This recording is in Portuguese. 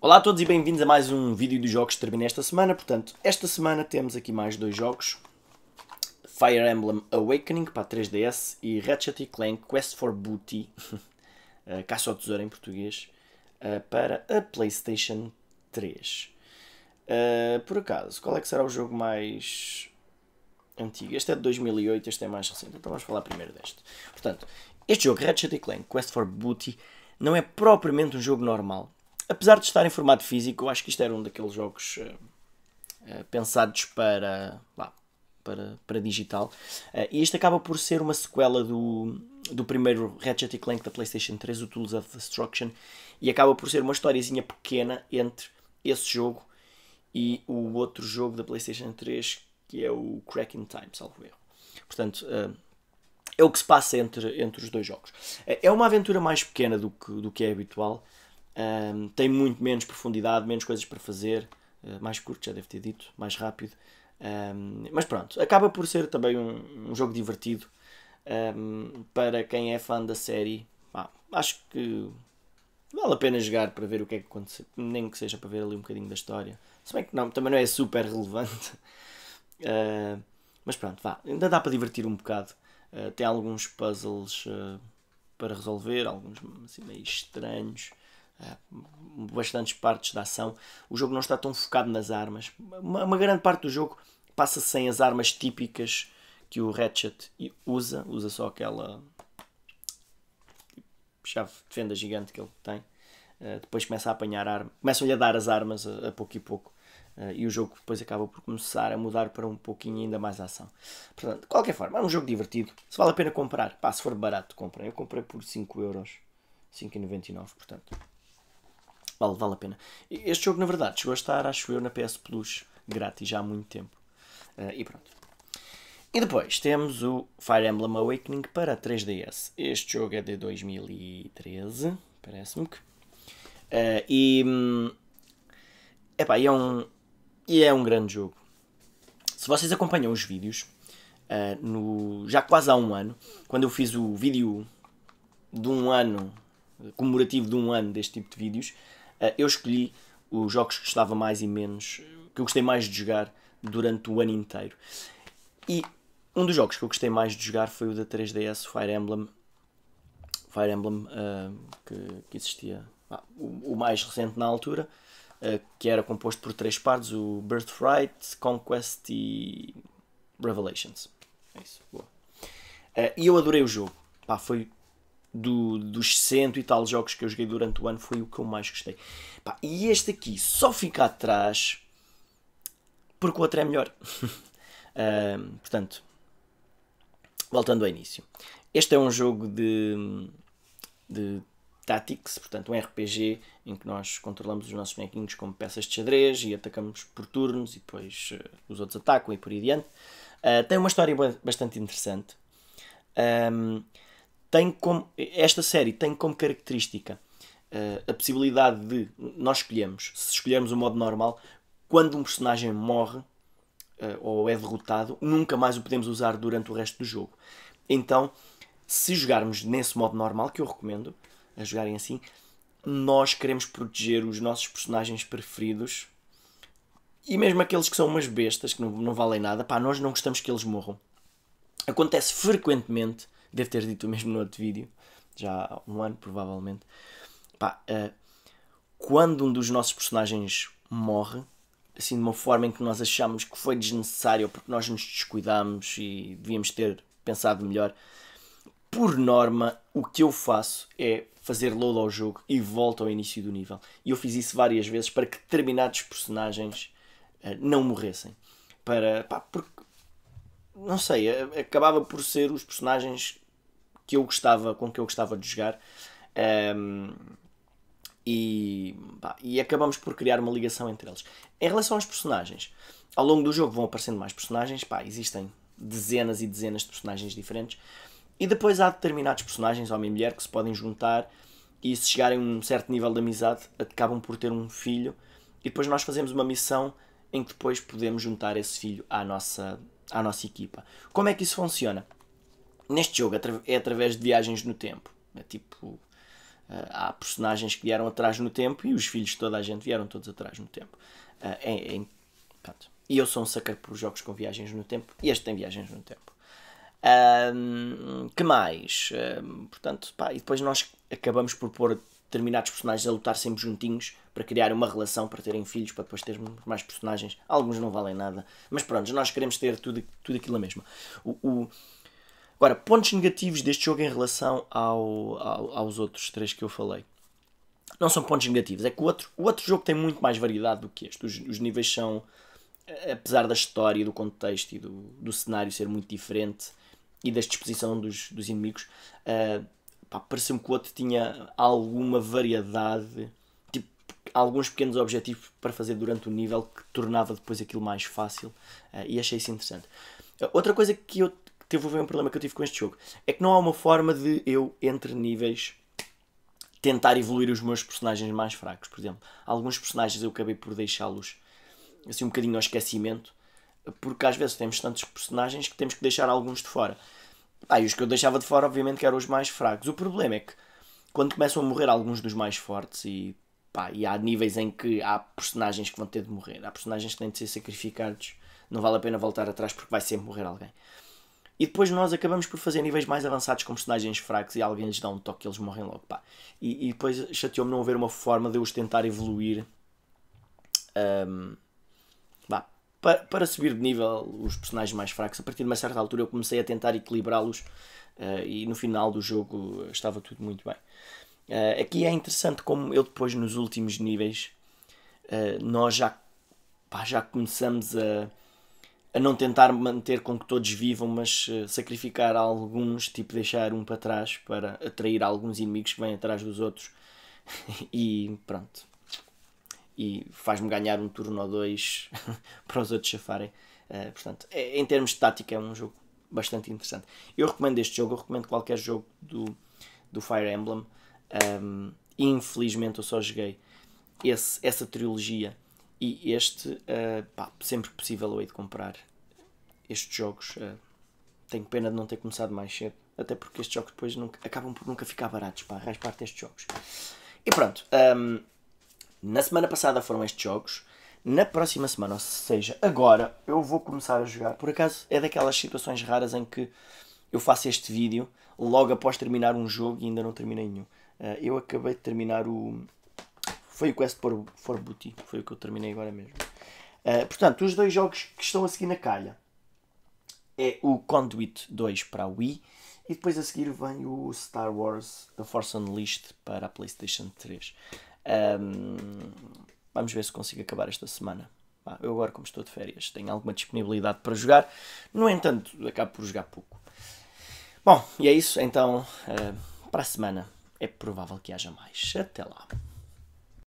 Olá a todos e bem-vindos a mais um vídeo de jogos que termina esta semana. Portanto, esta semana temos aqui mais dois jogos. Fire Emblem Awakening para 3DS e Ratchet Clank Quest for Booty, eh, caça ao tesouro em português, eh, para a PlayStation 3. Eh, por acaso, qual é que será o jogo mais antigo. Este é de 2008, este é mais recente. Então vamos falar primeiro deste. Portanto, este jogo, Ratchet Clank Quest for Booty, não é propriamente um jogo normal. Apesar de estar em formato físico, eu acho que isto era um daqueles jogos uh, uh, pensados para, lá, para, para digital. Uh, e isto acaba por ser uma sequela do, do primeiro Ratchet Clank da PlayStation 3, o Tools of Destruction, e acaba por ser uma historiazinha pequena entre esse jogo e o outro jogo da PlayStation 3 que é o Cracking Time, salvo erro. Portanto, eh, é o que se passa entre, entre os dois jogos. É, é uma aventura mais pequena do que, do que é habitual, tem muito menos profundidade, menos coisas para fazer, eh, mais curto, já devo ter dito, mais rápido. Um, mas pronto, acaba por ser também um, um jogo divertido um, para quem é fã da série. Ah, acho que vale a pena jogar para ver o que é que aconteceu, nem que seja para ver ali um bocadinho da história. Se bem que não, também não é super relevante. Uh, mas pronto, vá. Ainda dá para divertir um bocado. Uh, tem alguns puzzles uh, para resolver, alguns assim, meio estranhos. bastantes partes da ação. O jogo não está tão focado nas armas. Uma, uma grande parte do jogo passa sem as armas típicas que o Ratchet usa. Usa só aquela chave de fenda gigante que ele tem. depois começa a apanhar armas. Começam-lhe a dar as armas a, a pouco e pouco. Uh, e o jogo depois acaba por começar a mudar para um pouquinho ainda mais ação. Portanto, de qualquer forma, é um jogo divertido. Se vale a pena comprar, pá, se for barato, comprem. Eu comprei por 5 euros, 5,99, portanto, vale, vale a pena. Este jogo, na verdade, chegou a estar, acho eu, na PS Plus grátis já há muito tempo. Uh, e pronto. E depois temos o Fire Emblem Awakening para 3DS. Este jogo é de 2013, parece-me que. Uh, e. Hum, epá, é um, e é um grande jogo. Se vocês acompanham os vídeos, uh, no, já quase há um ano, quando eu fiz o vídeo de um ano, comemorativo de um ano deste tipo de vídeos, uh, eu escolhi os jogos que gostava mais e menos, que eu gostei mais de jogar durante o ano inteiro. E um dos jogos que eu gostei mais de jogar foi o da 3DS Fire Emblem. Fire Emblem uh, que, que, existia. Ah, o, o, mais recente na altura. Eh, que era composto por três partes: o Birthright, Conquest e Revelations. É isso, boa. Eh, e eu adorei o jogo. Pá, foi do, dos cento e tal jogos que eu joguei durante o ano, foi o que eu mais gostei. Pá, e este aqui só fica atrás porque o outro é melhor. uh, portanto, voltando ao início. Este é um jogo de, de Tactics, portanto um RPG em que nós controlamos os nossos bonequinhos como peças de xadrez e atacamos por turnos e depois uh, os outros atacam e por aí adiante. Uh, tem uma história bastante interessante. Um, tem como, esta série tem como característica uh, a possibilidade de nós escolhemos, se escolhermos o modo normal, quando um personagem morre ou é derrotado, nunca mais o podemos usar durante o resto do jogo. Então, se jogarmos nesse modo normal, que eu recomendo, a jogarem assim, nós queremos proteger os nossos personagens preferidos e mesmo aqueles que são umas bestas, que não, não valem nada, pá, nós não gostamos que eles morram. Acontece frequentemente, devo ter dito mesmo no outro vídeo, já há um ano provavelmente, pá, uh, quando um dos nossos personagens morre, assim de uma forma em que nós achamos que foi desnecessário porque nós nos descuidamos e devíamos ter pensado melhor, por norma, o que eu faço é fazer load ao jogo e volto ao início do nível. E eu fiz isso várias vezes para que determinados personagens uh, não morressem. Para, pá, porque, não sei, eh, acabava por ser os personagens que eu gostava, com que eu gostava de jogar. Um, e, pá, e acabamos por criar uma ligação entre eles. Em relação aos personagens, ao longo do jogo vão aparecendo mais personagens, pá, existem dezenas e dezenas de personagens diferentes. E depois há determinados personagens, homem e mulher, que se podem juntar e se chegarem a um certo nível de amizade, acabam por ter um filho. E depois nós fazemos uma missão em que depois podemos juntar esse filho à nossa, à nossa equipa. Como é que isso funciona? Neste jogo é através de viagens no tempo. É tipo. Eh, há personagens que vieram atrás no tempo e os filhos de toda a gente vieram todos atrás no tempo. É, é, e eu sou um sucker por jogos com viagens no tempo e este tem viagens no tempo. Um, que mais? Um, portanto, pá, e depois nós acabamos por pôr determinados personagens a lutar sempre juntinhos para criar uma relação, para terem filhos, para depois termos mais personagens. Alguns não valem nada, mas pronto, nós queremos ter tudo, tudo aquilo mesmo. O, o... Agora, pontos negativos deste jogo em relação ao, ao, aos outros três que eu falei. Não são pontos negativos, é que o outro, o outro jogo tem muito mais variedade do que este. os, os níveis são, apesar da história, do contexto e do, do cenário ser muito diferente, e da disposição dos, dos inimigos, uh, pareceu-me que o outro tinha alguma variedade, tipo, alguns pequenos objetivos para fazer durante o nível que tornava depois aquilo mais fácil uh, e achei isso interessante. Uh, outra coisa que eu teve um problema que eu tive com este jogo é que não há uma forma de eu, entre níveis, tentar evoluir os meus personagens mais fracos. Por exemplo, alguns personagens eu acabei por deixá-los assim um bocadinho ao esquecimento porque às vezes temos tantos personagens que temos que deixar alguns de fora. Ah, e os que eu deixava de fora, obviamente, que eram os mais fracos. O problema é que quando começam a morrer alguns dos mais fortes e, pá, e há níveis em que há personagens que vão ter de morrer, há personagens que têm de ser sacrificados, não vale a pena voltar atrás porque vai sempre morrer alguém. E depois nós acabamos por fazer níveis mais avançados com personagens fracos e alguém lhes dá um toque e eles morrem logo, pá. E, e depois chateou-me não haver uma forma de eu os tentar evoluir um, para, para subir de nível os personagens mais fracos, a partir de uma certa altura eu comecei a tentar equilibrá-los uh, e no final do jogo estava tudo muito bem. Uh, aqui é interessante como eu depois nos últimos níveis uh, nós já, pá, já começamos a, a não tentar manter com que todos vivam, mas sacrificar alguns, tipo deixar um para trás para atrair alguns inimigos que vêm atrás dos outros e pronto e faz-me ganhar um turno ou dois para os outros chafarem. Uh, portanto, é, em termos de tática, é um jogo bastante interessante. Eu recomendo este jogo, eu recomendo qualquer jogo do, do Fire Emblem. Um, infelizmente, eu só joguei esse, essa trilogia e este. Uh, pá, sempre que possível, eu hei de comprar estes jogos. Uh, tenho pena de não ter começado mais cedo, até porque estes jogos depois nunca, acabam por nunca ficar baratos. para raiz parte destes jogos. E pronto. Um, na semana passada foram estes jogos. Na próxima semana, ou seja, agora, eu vou começar a jogar. Por acaso é daquelas situações raras em que eu faço este vídeo logo após terminar um jogo e ainda não terminei nenhum. Uh, eu acabei de terminar o. Foi o Quest for, for Booty, foi o que eu terminei agora mesmo. Uh, portanto, os dois jogos que estão a seguir na calha é o Conduit 2 para a Wii e depois a seguir vem o Star Wars The Force Unleashed para a PlayStation 3. Um, vamos ver se consigo acabar esta semana. eu agora, como estou de férias, tenho alguma disponibilidade para jogar. No entanto, acabo por jogar pouco. Bom, e é isso. Então, uh, para a semana é provável que haja mais. Até lá.